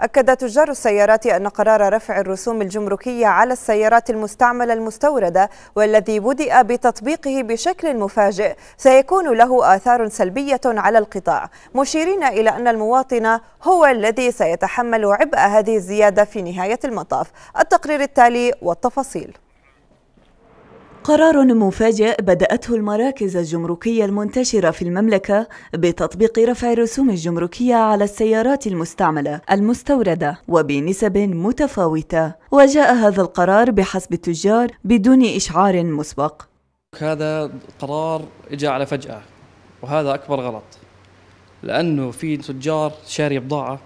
أكد تجار السيارات أن قرار رفع الرسوم الجمركية على السيارات المستعملة المستوردة والذي بدأ بتطبيقه بشكل مفاجئ سيكون له آثار سلبية على القطاع مشيرين إلى أن المواطن هو الذي سيتحمل عبء هذه الزيادة في نهاية المطاف التقرير التالي والتفاصيل قرار مفاجئ بدأته المراكز الجمركية المنتشرة في المملكة بتطبيق رفع الرسوم الجمركية على السيارات المستعملة المستوردة وبنسب متفاوتة وجاء هذا القرار بحسب التجار بدون إشعار مسبق هذا قرار اجى على فجأة وهذا أكبر غلط لأنه في تجار شاري بضاعة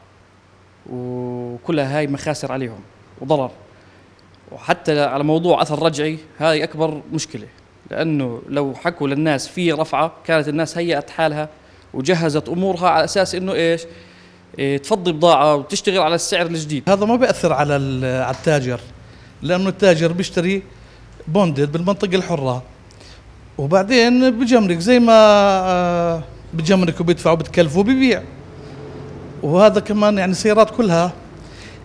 وكلها هاي مخاسر عليهم وضرر وحتى على موضوع اثر رجعي هاي اكبر مشكله لانه لو حكوا للناس في رفعه كانت الناس هيئت حالها وجهزت امورها على اساس انه ايش إيه تفضي بضاعه وتشتغل على السعر الجديد هذا ما بياثر على على التاجر لانه التاجر بيشتري بوندد بالمنطقه الحره وبعدين بجمرك زي ما آه، بجمرك وبيدفع وبتكلفه وبيبيع وهذا كمان يعني سيارات كلها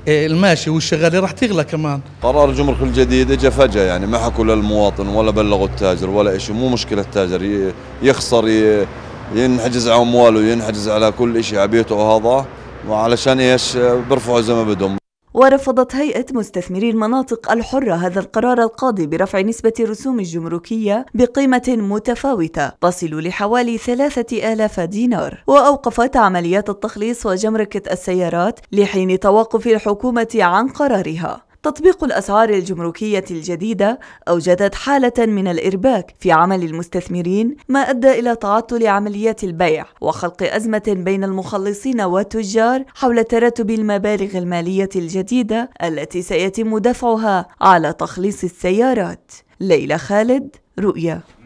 إيه، الماشي والشغاله راح تغلى كمان قرار الجمرك الجديد اجى فجاه يعني ما حكوا للمواطن ولا بلغوا التاجر ولا شيء مو مشكله التاجر يخسر ينحجز على امواله ينحجز على كل شيء على بيته وهذا وعلشان ايش بيرفعوا زي ما بدهم ورفضت هيئة مستثمري المناطق الحرة هذا القرار القاضي برفع نسبة الرسوم الجمركية بقيمة متفاوتة تصل لحوالي ثلاثة آلاف دينار وأوقفت عمليات التخليص وجمركة السيارات لحين توقف الحكومة عن قرارها تطبيق الأسعار الجمركية الجديدة أوجدت حالة من الإرباك في عمل المستثمرين ما أدى إلى تعطل عمليات البيع وخلق أزمة بين المخلصين والتجار حول ترتب المبالغ المالية الجديدة التي سيتم دفعها على تخليص السيارات ليلى خالد رؤيا